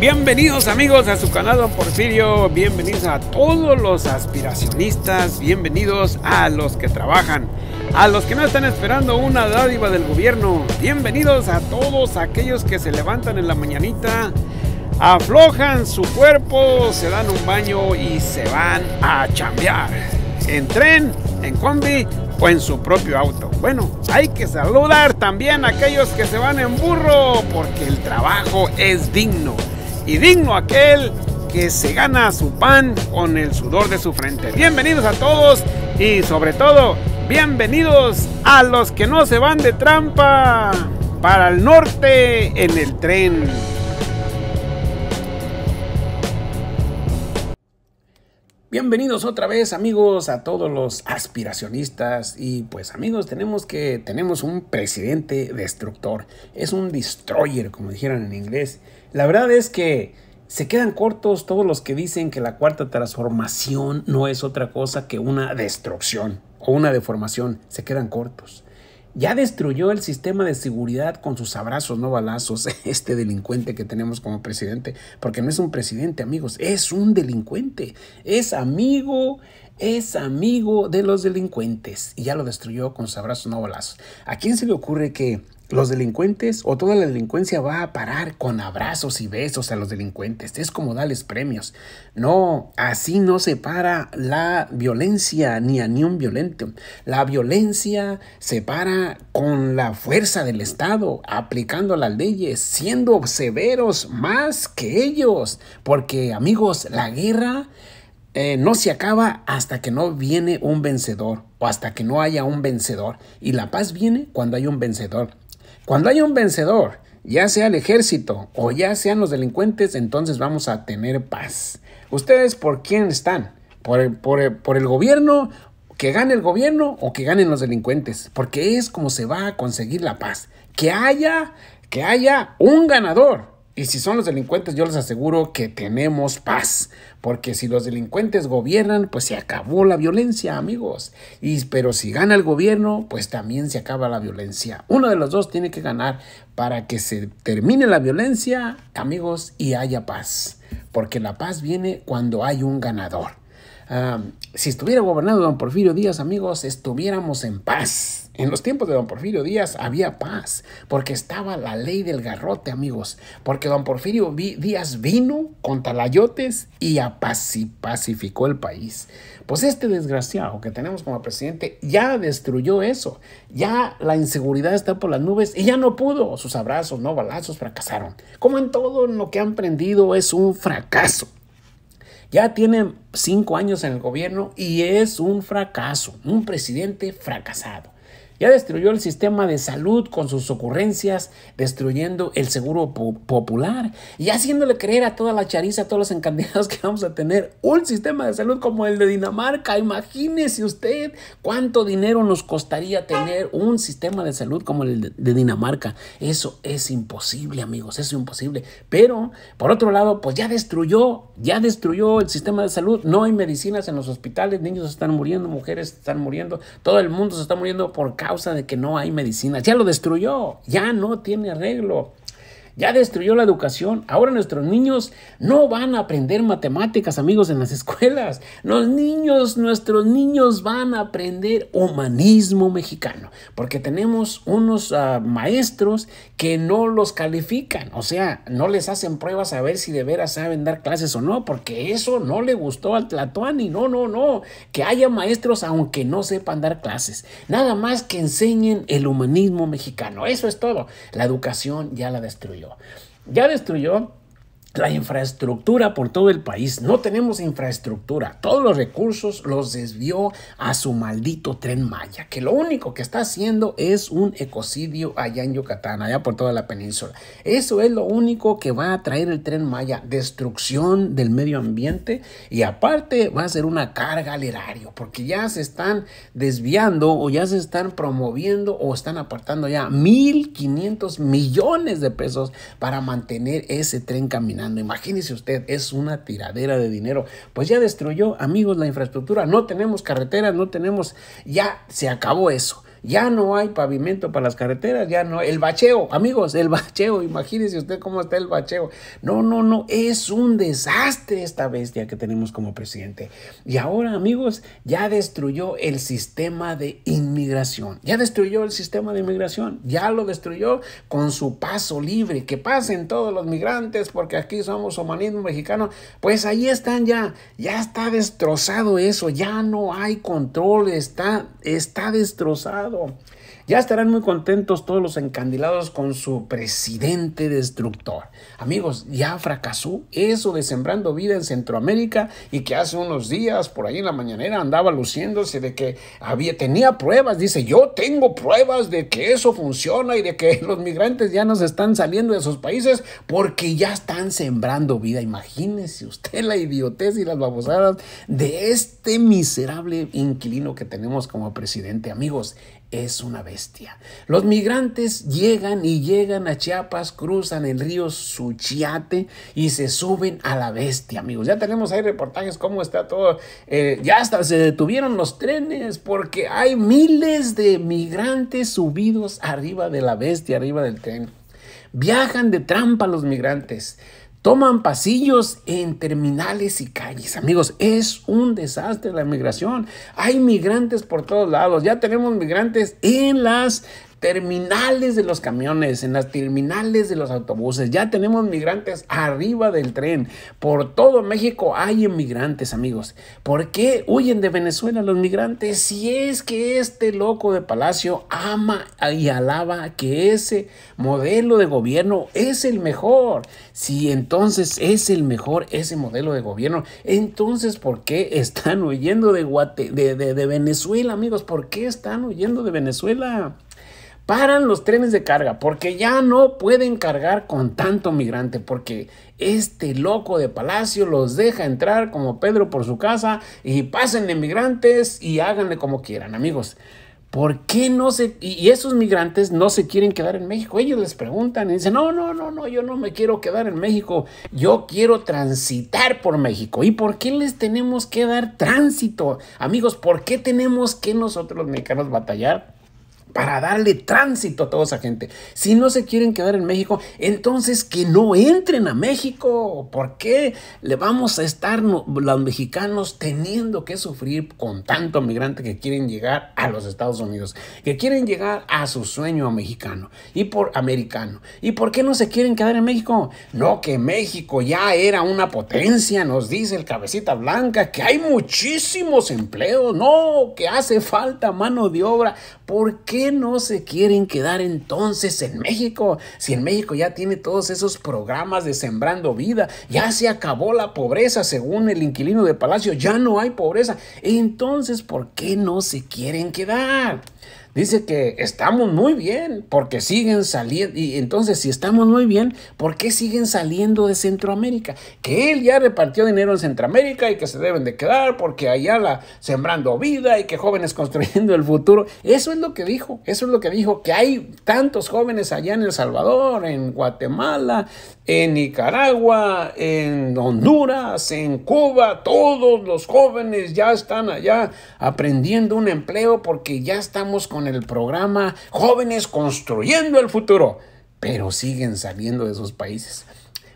Bienvenidos amigos a su canal Don Porfirio, bienvenidos a todos los aspiracionistas, bienvenidos a los que trabajan, a los que no están esperando una dádiva del gobierno, bienvenidos a todos aquellos que se levantan en la mañanita, aflojan su cuerpo, se dan un baño y se van a chambear, en tren, en combi o en su propio auto. Bueno, hay que saludar también a aquellos que se van en burro porque el trabajo es digno y digno aquel que se gana su pan con el sudor de su frente. Bienvenidos a todos y sobre todo, bienvenidos a los que no se van de trampa para el norte en el tren. Bienvenidos otra vez amigos a todos los aspiracionistas y pues amigos tenemos que tenemos un presidente destructor, es un destroyer como dijeron en inglés la verdad es que se quedan cortos todos los que dicen que la cuarta transformación no es otra cosa que una destrucción o una deformación. Se quedan cortos. Ya destruyó el sistema de seguridad con sus abrazos, no balazos, este delincuente que tenemos como presidente, porque no es un presidente, amigos, es un delincuente, es amigo, es amigo de los delincuentes y ya lo destruyó con sus abrazos, no balazos. ¿A quién se le ocurre que los delincuentes o toda la delincuencia va a parar con abrazos y besos a los delincuentes. Es como darles premios. No, así no se para la violencia ni a ni un violento. La violencia se para con la fuerza del Estado, aplicando las leyes, siendo severos más que ellos. Porque amigos, la guerra... Eh, no se acaba hasta que no viene un vencedor o hasta que no haya un vencedor. Y la paz viene cuando hay un vencedor. Cuando hay un vencedor, ya sea el ejército o ya sean los delincuentes, entonces vamos a tener paz. ¿Ustedes por quién están? ¿Por el, por el gobierno? ¿Que gane el gobierno o que ganen los delincuentes? Porque es como se va a conseguir la paz. Que haya, que haya un ganador y si son los delincuentes, yo les aseguro que tenemos paz, porque si los delincuentes gobiernan, pues se acabó la violencia, amigos. Y pero si gana el gobierno, pues también se acaba la violencia. Uno de los dos tiene que ganar para que se termine la violencia, amigos, y haya paz, porque la paz viene cuando hay un ganador si estuviera gobernado don Porfirio Díaz, amigos, estuviéramos en paz. En los tiempos de don Porfirio Díaz había paz, porque estaba la ley del garrote, amigos, porque don Porfirio Díaz vino con talayotes y apacificó el país. Pues este desgraciado que tenemos como presidente ya destruyó eso, ya la inseguridad está por las nubes y ya no pudo, sus abrazos, no balazos, fracasaron. Como en todo lo que han prendido es un fracaso. Ya tiene cinco años en el gobierno y es un fracaso, un presidente fracasado. Ya destruyó el sistema de salud con sus ocurrencias, destruyendo el seguro popular y haciéndole creer a toda la chariza, a todos los encandidados que vamos a tener un sistema de salud como el de Dinamarca. Imagínese usted cuánto dinero nos costaría tener un sistema de salud como el de Dinamarca. Eso es imposible, amigos, eso es imposible. Pero, por otro lado, pues ya destruyó, ya destruyó el sistema de salud. No hay medicinas en los hospitales, niños están muriendo, mujeres están muriendo, todo el mundo se está muriendo por causa causa de que no hay medicina, Ya lo destruyó, ya no tiene arreglo ya destruyó la educación. Ahora nuestros niños no van a aprender matemáticas, amigos, en las escuelas. Los niños, nuestros niños van a aprender humanismo mexicano, porque tenemos unos ah, maestros que no los califican, o sea, no les hacen pruebas a ver si de veras saben dar clases o no, porque eso no le gustó al Tlatuani. No, no, no. Que haya maestros aunque no sepan dar clases. Nada más que enseñen el humanismo mexicano. Eso es todo. La educación ya la destruyó. Ya destruyó la infraestructura por todo el país. No tenemos infraestructura. Todos los recursos los desvió a su maldito tren Maya, que lo único que está haciendo es un ecocidio allá en Yucatán, allá por toda la península. Eso es lo único que va a traer el tren Maya, destrucción del medio ambiente y aparte va a ser una carga al erario, porque ya se están desviando o ya se están promoviendo o están apartando ya 1.500 millones de pesos para mantener ese tren caminando Imagínese usted, es una tiradera de dinero. Pues ya destruyó, amigos, la infraestructura. No tenemos carreteras, no tenemos, ya se acabó eso. Ya no hay pavimento para las carreteras, ya no. El bacheo, amigos, el bacheo, imagínense usted cómo está el bacheo. No, no, no, es un desastre esta bestia que tenemos como presidente. Y ahora, amigos, ya destruyó el sistema de inmigración. Ya destruyó el sistema de inmigración, ya lo destruyó con su paso libre. Que pasen todos los migrantes porque aquí somos humanismo mexicano. Pues ahí están ya, ya está destrozado eso, ya no hay control, está, está destrozado ya estarán muy contentos todos los encandilados con su presidente destructor. Amigos, ya fracasó eso de Sembrando Vida en Centroamérica y que hace unos días por ahí en la mañanera andaba luciéndose de que había, tenía pruebas. Dice, yo tengo pruebas de que eso funciona y de que los migrantes ya nos están saliendo de esos países porque ya están sembrando vida. Imagínese usted la idiotez y las babosadas de este miserable inquilino que tenemos como presidente. Amigos, es una bestia. Los migrantes llegan y llegan a Chiapas, cruzan el río Suchiate y se suben a la bestia, amigos. Ya tenemos ahí reportajes cómo está todo. Eh, ya hasta se detuvieron los trenes porque hay miles de migrantes subidos arriba de la bestia, arriba del tren. Viajan de trampa los migrantes toman pasillos en terminales y calles. Amigos, es un desastre la migración. Hay migrantes por todos lados. Ya tenemos migrantes en las terminales de los camiones, en las terminales de los autobuses. Ya tenemos migrantes arriba del tren. Por todo México hay inmigrantes, amigos. ¿Por qué huyen de Venezuela los migrantes? Si es que este loco de Palacio ama y alaba que ese modelo de gobierno es el mejor. Si entonces es el mejor ese modelo de gobierno, entonces ¿por qué están huyendo de, de, de Venezuela, amigos? ¿Por qué están huyendo de Venezuela? paran los trenes de carga porque ya no pueden cargar con tanto migrante, porque este loco de Palacio los deja entrar como Pedro por su casa y pásenle migrantes y háganle como quieran, amigos. ¿Por qué no se.? Y esos migrantes no se quieren quedar en México. Ellos les preguntan y dicen: No, no, no, no, yo no me quiero quedar en México. Yo quiero transitar por México. ¿Y por qué les tenemos que dar tránsito? Amigos, ¿por qué tenemos que nosotros los mexicanos batallar para darle tránsito a toda esa gente. Si no se quieren quedar en México, entonces que no entren a México. ¿Por qué le vamos a estar los mexicanos teniendo que sufrir con tanto migrante que quieren llegar a los Estados Unidos, que quieren llegar a su sueño mexicano y por americano? ¿Y por qué no se quieren quedar en México? No, que México ya era una potencia, nos dice el cabecita blanca, que hay muchísimos empleos, no, que hace falta mano de obra. ¿Por qué? no se quieren quedar entonces en México? Si en México ya tiene todos esos programas de Sembrando Vida, ya se acabó la pobreza, según el inquilino de Palacio, ya no hay pobreza. Entonces, ¿por qué no se quieren quedar? dice que estamos muy bien porque siguen saliendo. Y entonces, si estamos muy bien, ¿por qué siguen saliendo de Centroamérica? Que él ya repartió dinero en Centroamérica y que se deben de quedar porque allá la sembrando vida y que jóvenes construyendo el futuro. Eso es lo que dijo, eso es lo que dijo, que hay tantos jóvenes allá en El Salvador, en Guatemala, en Nicaragua, en Honduras, en Cuba, todos los jóvenes ya están allá aprendiendo un empleo porque ya estamos con el programa Jóvenes Construyendo el Futuro, pero siguen saliendo de sus países.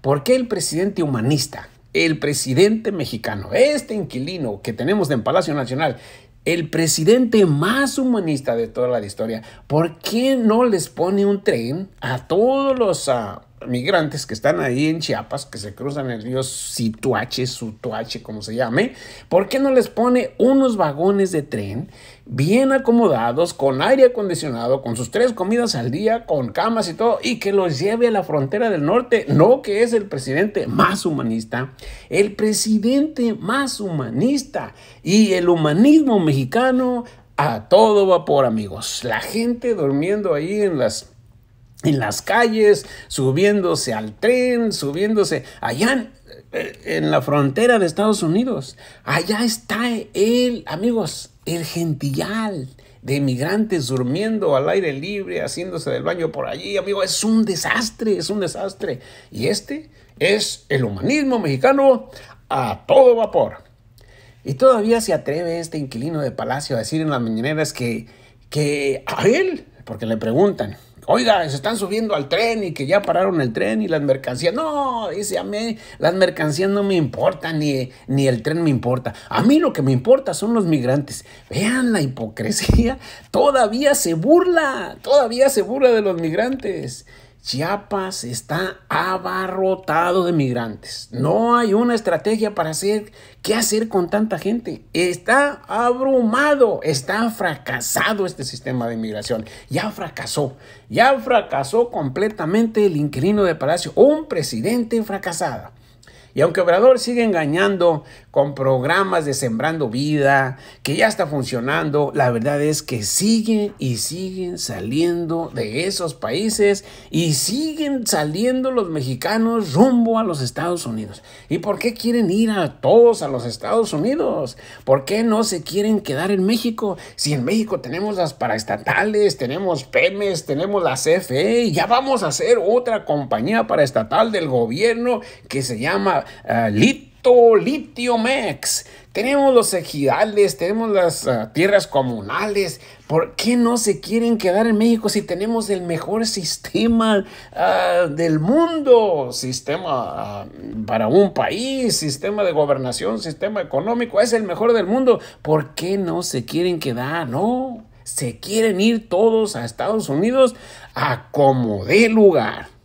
¿Por qué el presidente humanista, el presidente mexicano, este inquilino que tenemos en Palacio Nacional, el presidente más humanista de toda la historia, ¿por qué no les pone un tren a todos los... Ah, migrantes que están ahí en Chiapas, que se cruzan el río Situache, Sutuache, como se llame, ¿por qué no les pone unos vagones de tren bien acomodados, con aire acondicionado, con sus tres comidas al día, con camas y todo, y que los lleve a la frontera del norte? No que es el presidente más humanista, el presidente más humanista y el humanismo mexicano a todo vapor, amigos. La gente durmiendo ahí en las en las calles, subiéndose al tren, subiéndose allá eh, en la frontera de Estados Unidos. Allá está él, amigos, el gentillal de migrantes durmiendo al aire libre, haciéndose del baño por allí, amigo, es un desastre, es un desastre. Y este es el humanismo mexicano a todo vapor. Y todavía se atreve este inquilino de palacio a decir en las mañaneras que, que a él, porque le preguntan, oiga, se están subiendo al tren y que ya pararon el tren y las mercancías. No, dice a mí, las mercancías no me importan ni, ni el tren me importa. A mí lo que me importa son los migrantes. Vean la hipocresía, todavía se burla, todavía se burla de los migrantes. Chiapas está abarrotado de migrantes. No hay una estrategia para hacer qué hacer con tanta gente. Está abrumado, está fracasado este sistema de inmigración. Ya fracasó, ya fracasó completamente el inquilino de Palacio, un presidente fracasado. Y aunque Obrador sigue engañando con programas de Sembrando Vida, que ya está funcionando, la verdad es que siguen y siguen saliendo de esos países y siguen saliendo los mexicanos rumbo a los Estados Unidos. ¿Y por qué quieren ir a todos a los Estados Unidos? ¿Por qué no se quieren quedar en México? Si en México tenemos las paraestatales, tenemos PEMES, tenemos la CFE, y ya vamos a hacer otra compañía paraestatal del gobierno que se llama eh, Lito, Litio Mex, tenemos los ejidales, tenemos las eh, tierras comunales. ¿Por qué no se quieren quedar en México si tenemos el mejor sistema eh, del mundo? Sistema para un país, sistema de gobernación, sistema económico, es el mejor del mundo. ¿Por qué no se quieren quedar? No, se quieren ir todos a Estados Unidos a como de lugar.